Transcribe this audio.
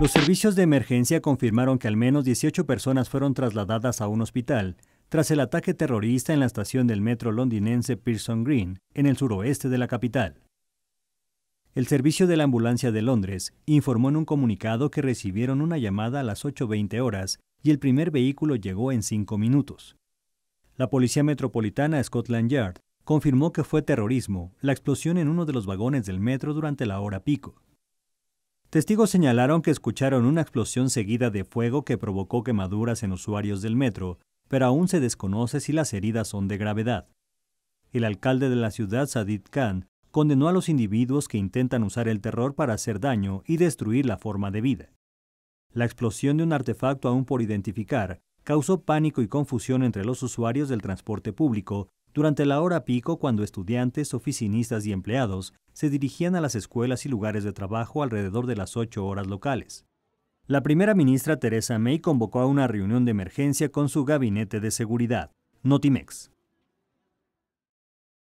Los servicios de emergencia confirmaron que al menos 18 personas fueron trasladadas a un hospital tras el ataque terrorista en la estación del metro londinense Pearson Green, en el suroeste de la capital. El servicio de la ambulancia de Londres informó en un comunicado que recibieron una llamada a las 8.20 horas y el primer vehículo llegó en cinco minutos. La Policía Metropolitana Scotland Yard confirmó que fue terrorismo la explosión en uno de los vagones del metro durante la hora pico. Testigos señalaron que escucharon una explosión seguida de fuego que provocó quemaduras en usuarios del metro, pero aún se desconoce si las heridas son de gravedad. El alcalde de la ciudad, Sadid Khan, condenó a los individuos que intentan usar el terror para hacer daño y destruir la forma de vida. La explosión de un artefacto aún por identificar causó pánico y confusión entre los usuarios del transporte público durante la hora pico, cuando estudiantes, oficinistas y empleados se dirigían a las escuelas y lugares de trabajo alrededor de las 8 horas locales. La primera ministra Theresa May convocó a una reunión de emergencia con su gabinete de seguridad, Notimex.